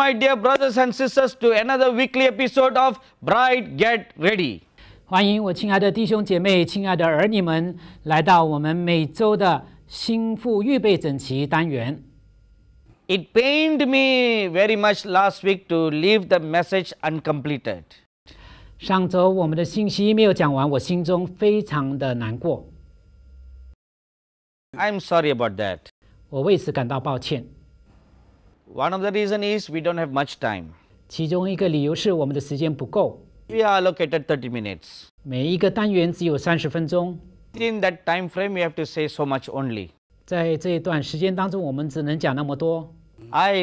my dear brothers and sisters, to another weekly episode of Bride Get Ready. 欢迎我亲爱的弟兄姐妹、亲爱的儿女们，来到我们每周的心腹预备整齐单元。It pained me very much last week to leave the message uncompleted. 上周我们的信息没有讲完，我心中非常的难过。I'm sorry about that. 我为此感到抱歉。one of the reason is we don't have much time. We are allocated 30 minutes. In that time frame, we have to say so much only. I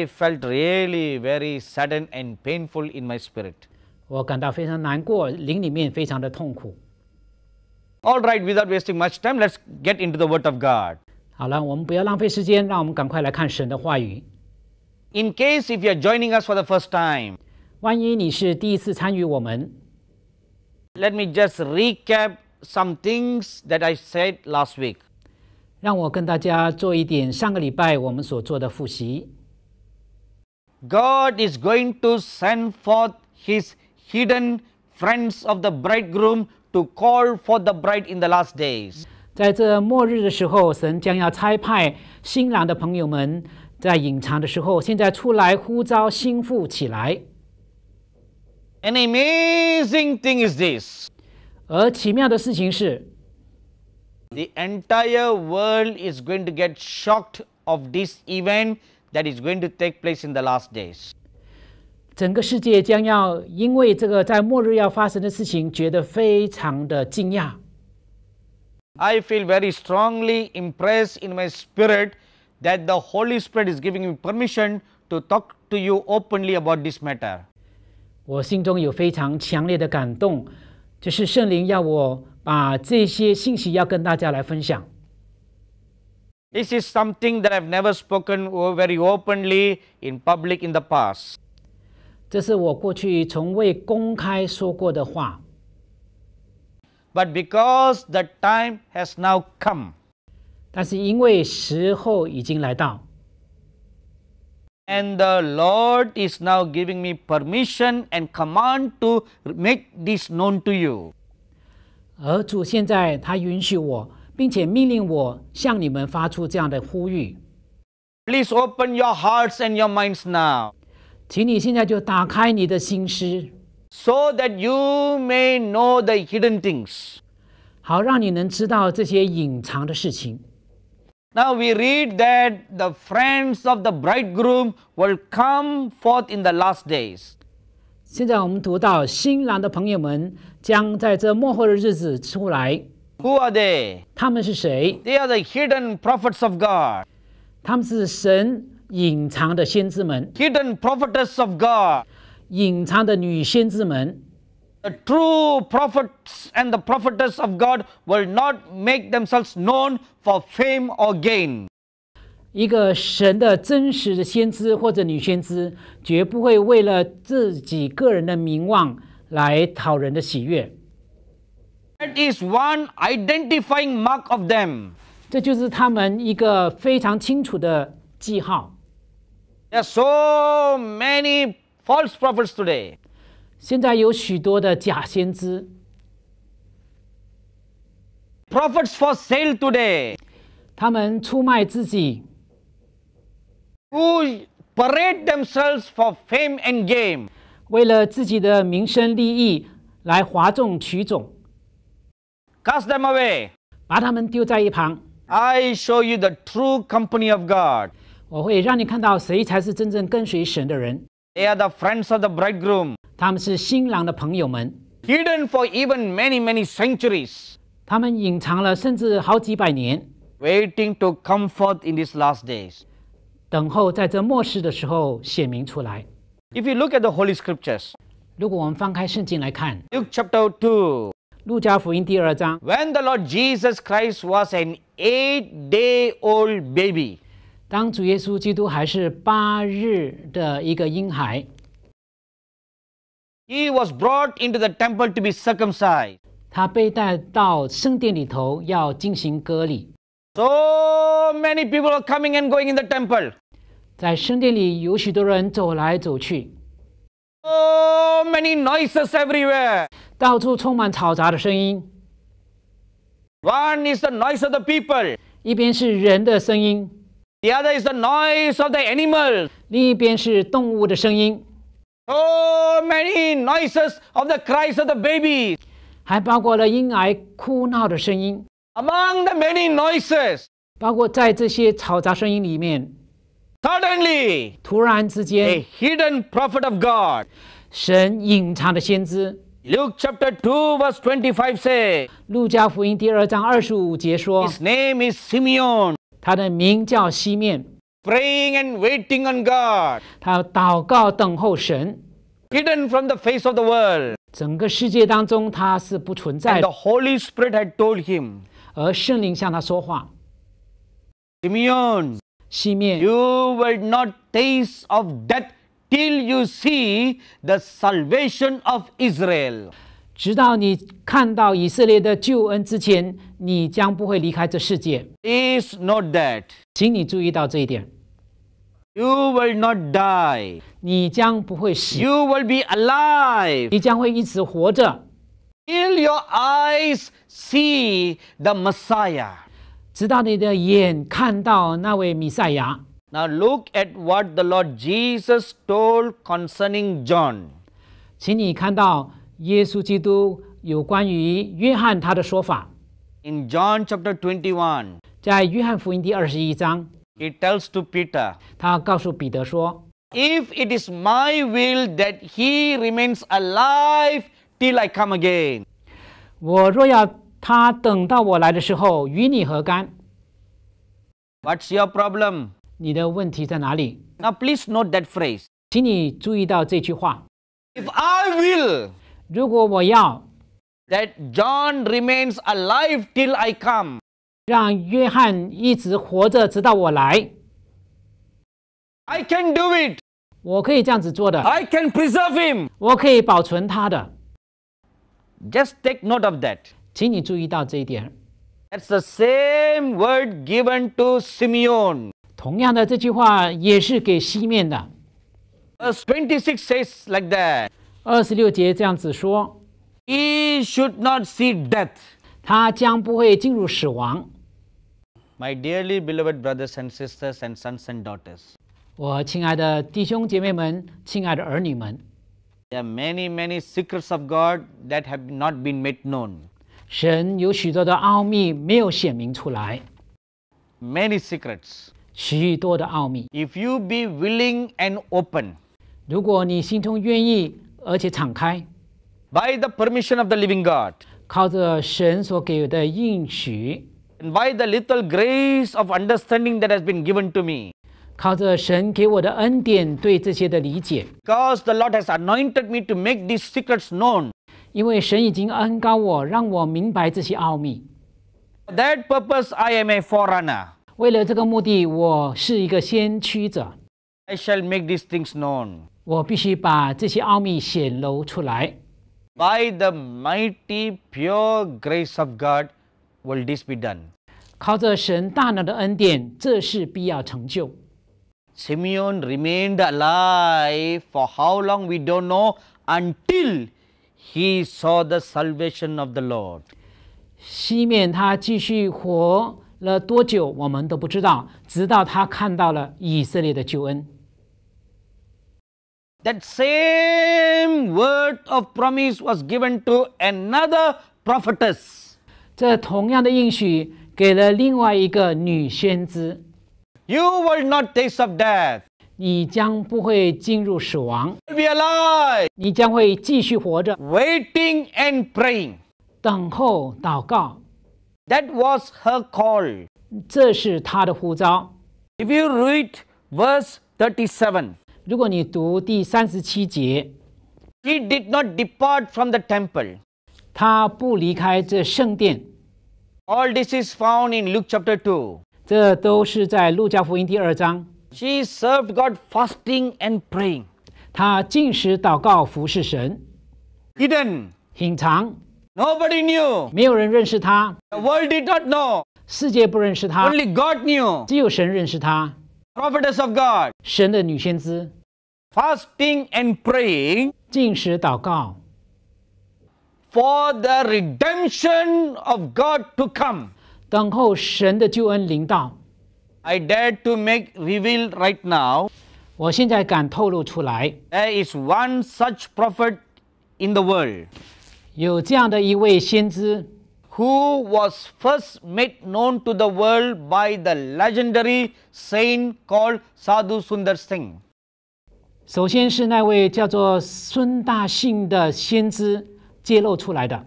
felt really very sudden and painful in my spirit. All right, without wasting much time, let's get into the Word of God. 好了，我们不要浪费时间，让我们赶快来看神的话语。in case if you are joining us for the first time, 万一你是第一次参与我们，Let me just recap some things that I said last week. is going to send forth His hidden friends of the bridegroom to call for the bride in the last days. 在隐藏的时候，现在出来呼召兴复起来。An amazing thing is this. 而奇妙的事情是，the entire world is going to get shocked of this event that is going to take place in the last days. 整个世界将要因为这个在末日要发生的事情，觉得非常的惊讶。I feel very strongly impressed in my spirit that the Holy Spirit is giving me permission to talk to you openly about this matter. This is something that I've never spoken very openly in public in the past. But because the time has now come。但是因为时候已经来到。And the Lord is now giving me permission and command to make this known to you。而主现在他允许我，并且命令我向你们发出这样的呼吁。Please open your hearts and your minds now。请你现在就打开你的心思。So that you may know the hidden things。好，让你能知道这些隐藏的事情。Now we read that the friends of the bridegroom will come forth in the last days. 现在我们读到新郎的朋友们将在这末后的日子出来。Who are they? 他们是谁？They are the hidden prophets of God. 他们是神隐藏的先知们。Hidden prophetess of God. 隐藏的女先知们。the true prophets and the prophetess of God will not make themselves known for fame or gain. 一个神的真实的先知或者女先知，绝不会为了自己个人的名望来讨人的喜悦。That is one identifying mark of them. are so many false prophets today. 现在有许多的假先知，prophets for sale today，他们出卖自己，who parade themselves for fame and gain，为了自己的名声利益来哗众取宠，cast them away，把他们丢在一旁。I show you the true company of God，我会让你看到谁才是真正跟随神的人。They are the friends of the bridegroom. 他们是新郎的朋友们。Hidden for even many many centuries. 他们隐藏了甚至好几百年。Waiting to come forth in these last days. 等候在这末世的时候显明出来。If you look at the Holy Scriptures. 如果我们翻开圣经来看，Luke chapter two，路加福音第二章。When the Lord Jesus Christ was an eight-day-old baby，当主耶稣基督还是八日的一个婴孩，He was brought into the temple to be circumcised。他被带到圣殿里头要进行割礼。So many people are coming and going in the temple。在圣殿里有许多人走来走去。So many noises everywhere。到处充满嘈杂的声音。One is the noise of the people。一边是人的声音。The other is the noise of the animal. 另一边是动物的声音。So many noises of the cries of the baby. 还包括了婴儿哭闹的声音。Among the many noises. 包括在这些嘈杂声音里面。Suddenly. 突然之间。A hidden prophet of God. 神隐藏的先知。Luke chapter 2 verse 25 say. His name is Simeon. 他的名叫西面。Praying and waiting on God，他祷告等候神。Hidden from the face of the world. the Holy Spirit had told him，而圣灵向他说话。Simeon，西面，You will not taste of death till you see the salvation of Israel。直到你看到以色列的救恩之前，你将不会离开这世界。Please note that，请你注意到这一点。You will not die，你将不会死。You will be alive，你将会一直活着。Till your eyes see the Messiah，直到你的眼看到那位弥赛亚。Now look at what the Lord Jesus told concerning John，请你看到。耶稣基督有关于约翰他的说法。In John chapter twenty one，在约翰福音第二十一章，He tells to Peter，他告诉彼得说：“If it is my will that he remains alive till I come again，我若要他等到我来的时候，与你何干？”What's your problem？你的问题在哪里？Now please note that phrase. 请你注意到这句话。If I will，如果我要 that John remains alive till I come. I can do，I can preserve him，我可以保存他的。Just take note of that，请你注意到这一点。That's the same word given to Simeon。同样的，这句话也是给西面的。Verse twenty-six says like that。二十六节这样子说：“He should not see death。”他将不会进入死亡。My dearly beloved brothers and sisters and sons and daughters，我亲爱的弟兄姐妹们，亲爱的儿女们，There are many many secrets of God that have not been made known。神有许多的奥秘没有显明出来。Many secrets，许多的奥秘。If you be willing and open，如果你心中愿意而且敞开。By the permission of the living God，靠着神所给的应许。And by the little grace of understanding that has been given to me，靠着神给我的恩典对这些的理解。Because the Lord has anointed me to make these secrets known，因为神已经恩高我，让我明白这些奥秘。That purpose I am a forerunner，为了这个目的，我是一个先驱者。I shall make these things known。我必须把这些奥秘显露出来。By the mighty pure grace of God, will this be done? 靠着神大能的恩典，这是必要成就。Simeon remained alive for how long we don't know until he saw the salvation of the Lord. 西面他继续活了多久，我们都不知道，直到他看到了以色列的救恩。that same word of promise was given to another prophetess. 这同样的应许给了另外一个女先知。You will not taste of death. 你将不会进入死亡。Be alive. 你将会继续活着。Waiting and praying. 等候祷告。That was her call. 这是她的呼召。If you read verse 37. 如果你读第三十七节，He did not depart from the temple。他不离开这圣殿。All this is found in Luke chapter two。这都是在路加福音第二章。She served God fasting and praying。她进食、祷告、服侍神。Hidden，隐藏。Nobody knew。没有人认识她。The world did not know。世界不认识她。Only God knew。只有神认识她。Prophetess of God。神的女先知。fasting and praying 进食祷告 for the redemption of God to come. I dare to make reveal right now. There is one such prophet in the world. who was first made known to the world by the legendary saint called Sadhu Sundar Singh? 首先是那位叫做孙大兴的先知揭露出来的。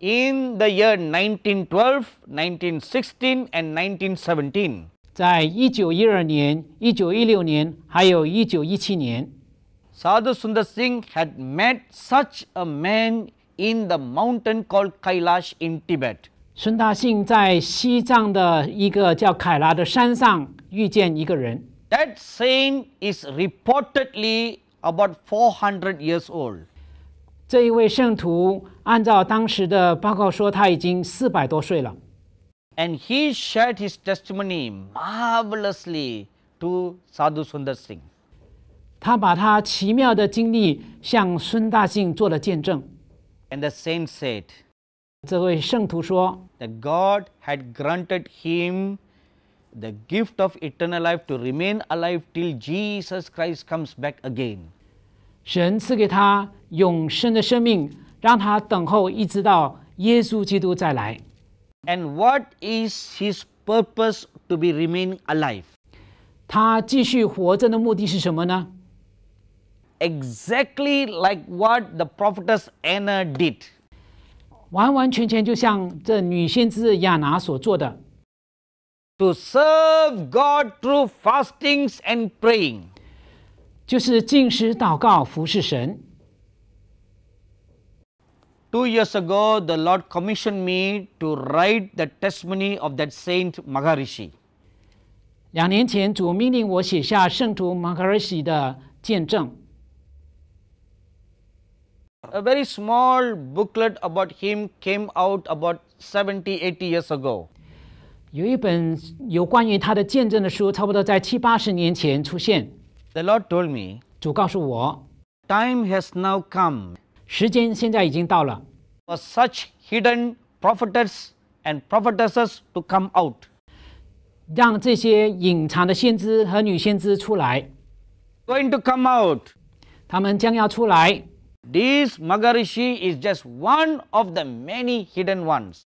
In the year 1912, 1916, and 1917，在一九一二年、一九一六年，还有一九一七年。s a 孙 d 兴 Sundar Singh had met such a man in the mountain called Kailash in Tibet。孙大兴在西藏的一个叫凯拉的山上遇见一个人。That saint is reportedly about 400 years old. 这一位圣徒按照当时的报告说，他已经四百多岁了。And he shared his testimony marvelously to Sadhu Sundar Singh. And the saint said, 这位圣徒说，that God had granted him the gift of eternal life to remain alive till Jesus Christ comes back again。神赐给他永生的生命，让他等候一直到耶稣基督再来。And what is his purpose to be remain alive？他继续活着的目的是什么呢？Exactly like what the prophetess Anna did。完完全全就像这女先知亚拿所做的。to serve God through fastings and praying，就是进食、祷告、服侍神。Two years ago, the Lord commissioned me to write the testimony of that saint Maharishi. 两年前，主命令我写下圣徒 Maharishi 的见证。A very small booklet about him came out about 70, 80 years ago. 有一本有关于他的见证的书，差不多在七八十年前出现。The Lord told me，主告诉我，Time has now come，时间现在已经到了。For such hidden prophets and prophetesses to come out，让这些隐藏的先知和女先知出来。Going to come out，他们将要出来。This Magarishi is just one of the many hidden ones.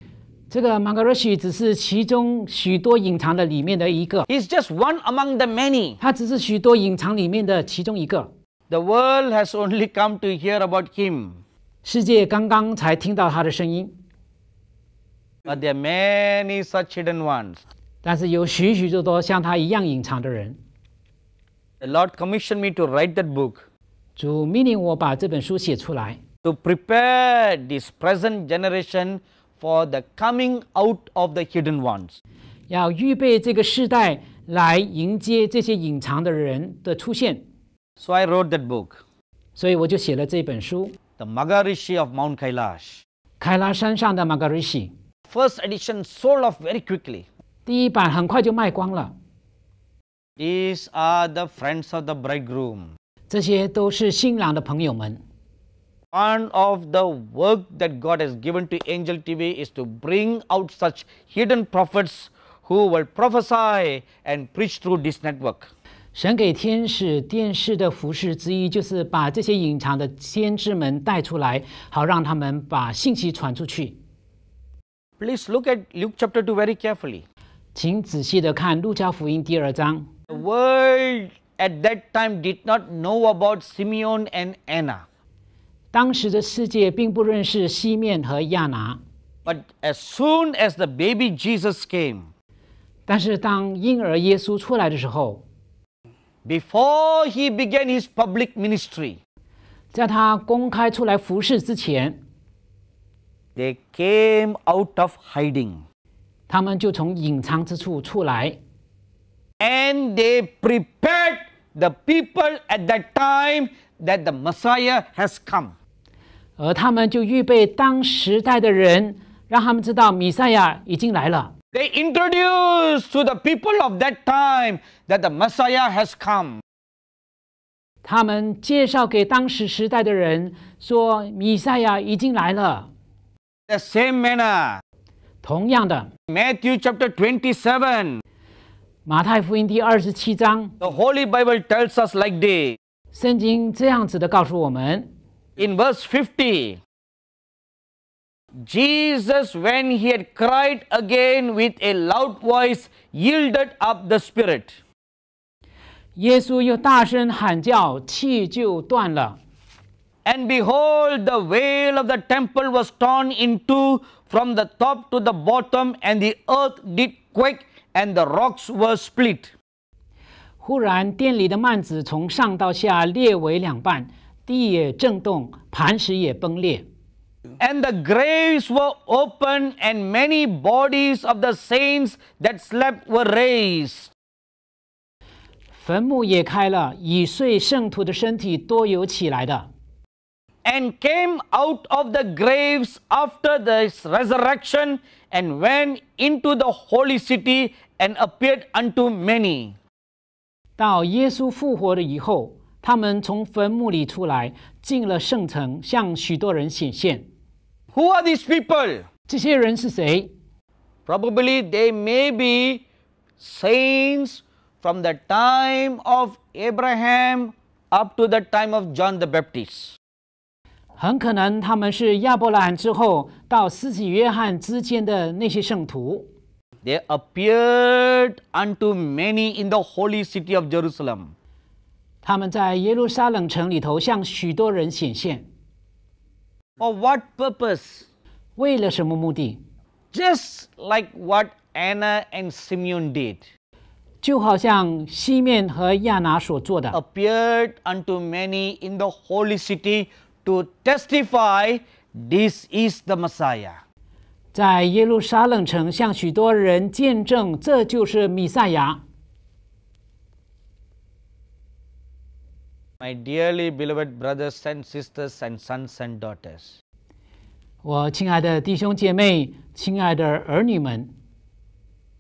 这个 Mangarashi 只是其中许多隐藏的里面的一个。He's just one among the many. world has only come to hear about him. 世界刚刚才听到他的声音。But there are many such hidden ones. 但是有许许多多像他一样隐藏的人。The Lord commissioned me to write that book. 主命令我把这本书写出来。To prepare this present generation for the coming out of the hidden ones。要预备这个世代来迎接这些隐藏的人的出现。So I wrote that book。所以我就写了这本书。The Magarishi of Mount Kailash. Magarishi. First edition sold off very quickly。第一版很快就卖光了。These are the friends of the bridegroom。这些都是新郎的朋友们。one of the work that God has given to Angel TV is to bring out such hidden prophets who will prophesy and preach through this network. 神给天使电视的服饰之一，就是把这些隐藏的先知们带出来，好让他们把信息传出去。Please look at Luke chapter two very carefully. 请仔细的看路加福音第二章。The world at that time did not know about Simeon and Anna. 当时的世界并不认识西面和亚拿。But as soon as the baby Jesus came，但是当婴儿耶稣出来的时候，Before he began his public ministry，在他公开出来服侍之前，They came out of hiding，他们就从隐藏之处出来。And they prepared the people at that time that the Messiah has come. 而他们就预备当时代的人，让他们知道弥赛亚已经来了。They introduce to the people of that time that the Messiah has come。他们介绍给当时时代的人说，弥赛亚已经来了。The same manner，同样的。Matthew chapter twenty seven，马太福音第二十七章。The Holy Bible tells us like this，圣经这样子的告诉我们。in verse 50, Jesus, when he had cried again with a loud voice, yielded up the spirit. 耶稣又大声喊叫，气就断了。And behold, the veil of the temple was torn in two from the top to the bottom, and the earth did quake, and the rocks were split. 忽然，殿里的幔子从上到下裂为两半。地也震动，磐石也崩裂。And the graves were opened, and many bodies of the saints that slept were raised. 坟墓也开了，已睡圣徒的身体多有起来的。And came out of the graves after the resurrection, and went into the holy city, and appeared unto many. 到耶稣复活了以后。他们从坟墓里出来，进了圣城，向许多人显现。Who are these people？这些人是谁？Probably they may be saints from the time of Abraham up to the time of John the Baptist。很可能他们是亚伯拉罕之后到施洗约翰之间的那些圣徒。They appeared unto many in the holy city of Jerusalem. 他们在耶路撒冷城里头向许多人显现。For what purpose？为了什么目的？Just like what Anna and Simeon did。就好像西面和亚拿所做的。Appeared unto many in the holy city to testify this is the Messiah。在耶路撒冷城向许多人见证，这就是弥赛亚。my dearly beloved brothers and sisters and sons and daughters.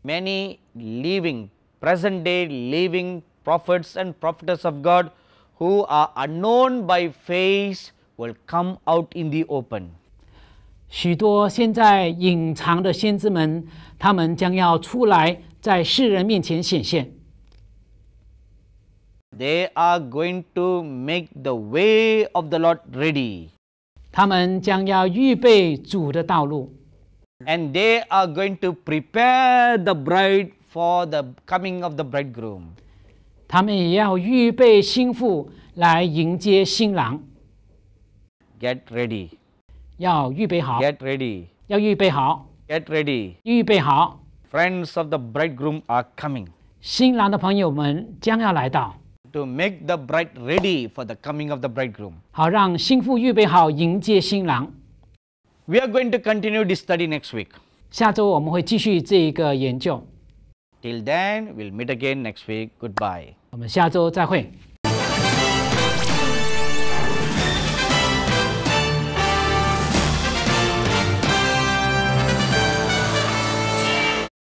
Many living, present day living prophets and prophetess of God who are unknown by face will come out in the open. 许多现在隐藏的先知们，他们将要出来，在世人面前显现。they are going to make the way of the Lord ready. And they are going to prepare the bride for the coming of the bridegroom. Get ready. Get ready. Get ready. Friends of the bridegroom are coming. 新郎的朋友们将要来到。to make the bride ready for the coming of the bridegroom. We are going to continue this study next week. Till then, we'll meet again next week. Goodbye. 我们下周再会。